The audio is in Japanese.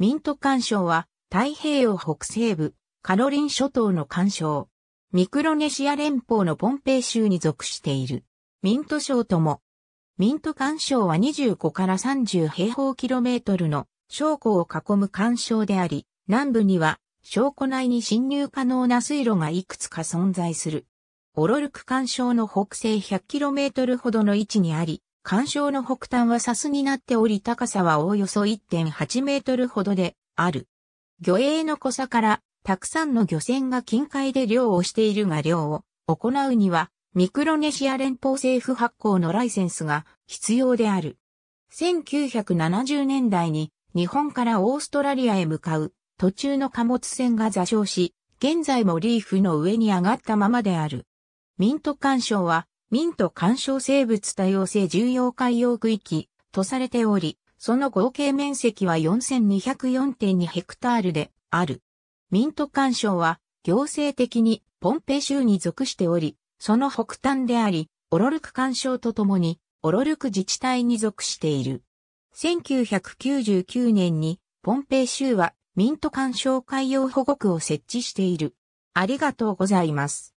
ミント干渉は太平洋北西部、カロリン諸島の干渉。ミクロネシア連邦のポンペイ州に属している。ミント省とも。ミント干渉は25から30平方キロメートルの証湖を囲む干渉であり、南部には証湖内に侵入可能な水路がいくつか存在する。オロルク干渉の北西1 0 0トルほどの位置にあり、干渉の北端は砂になっており高さはおおよそ1.8メートルほどである。魚影の小さからたくさんの漁船が近海で漁をしているが漁を行うにはミクロネシア連邦政府発行のライセンスが必要である。1970年代に日本からオーストラリアへ向かう途中の貨物船が座礁し、現在もリーフの上に上がったままである。ミント干渉は民と干渉生物多様性重要海洋区域とされており、その合計面積は4204.2ヘクタールである。民と干渉は行政的にポンペ州に属しており、その北端であり、オロルク干渉とともに、オロルク自治体に属している。1999年に、ポンペイ州は、ミント干渉海洋保護区を設置している。ありがとうございます。